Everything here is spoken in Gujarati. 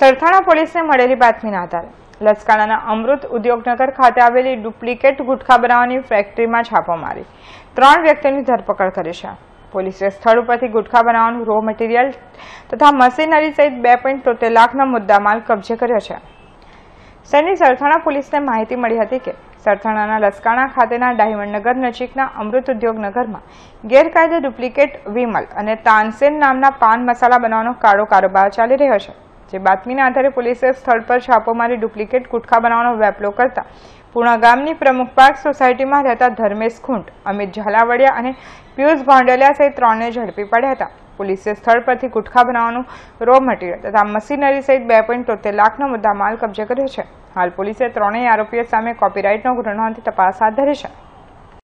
સરથાણા પોલીસને મળેલી બાતમીના આધારે લસકાણાના અમૃત ઉદ્યોગનગર ખાતે આવેલી ડુપ્લિકેટ ગુટખા બનાવવાની ફેક્ટરીમાં છાપો મારી ત્રણ વ્યક્તિની ધરપકડ કરી છે પોલીસે સ્થળ ઉપરથી ગુટખા બનાવવાનું રો મટીરીયલ તથા મશીનરી સહિત બે પોઈન્ટ તોતેર લાખના મુદ્દામાલ કબજે કર્યો છે શહેરની સરથાણા પોલીસને માહિતી મળી હતી કે સરથાણાના લસકાણા ખાતેના ડાયમંડનગર નજીકના અમૃત ઉદ્યોગનગરમાં ગેરકાયદે ડુપ્લિકેટ વિમલ અને તાનસેન નામના પાન મસાલા બનાવવાનો કાળો કારોબાર ચાલી રહ્યો છે જે બાતમીના આધારે પોલીસે સ્થળ પર છાપો મારી ડુપ્લિકેટ ગુટખા બનાવવાનો વેપલો કરતા પૂર્ણા ગામની પ્રમુખ પાર્ક સોસાયટીમાં રહેતા ધર્મેશ ખૂંટ અમિત ઝાલાવડિયા અને પિયુષ ભોંડલિયા સહિત ત્રણને ઝડપી પડ્યા હતા પોલીસે સ્થળ પરથી ગુટખા બનાવવાનું રો મટીરિયલ તથા મશીનરી સહિત બે પોઈન્ટ તોતેર લાખનો મુદ્દા માલ કબજે કર્યો છે હાલ પોલીસે ત્રણેય આરોપીઓ સામે કોપીરાઇટનો ગુનો નોંધી તપાસ હાથ ધરી છે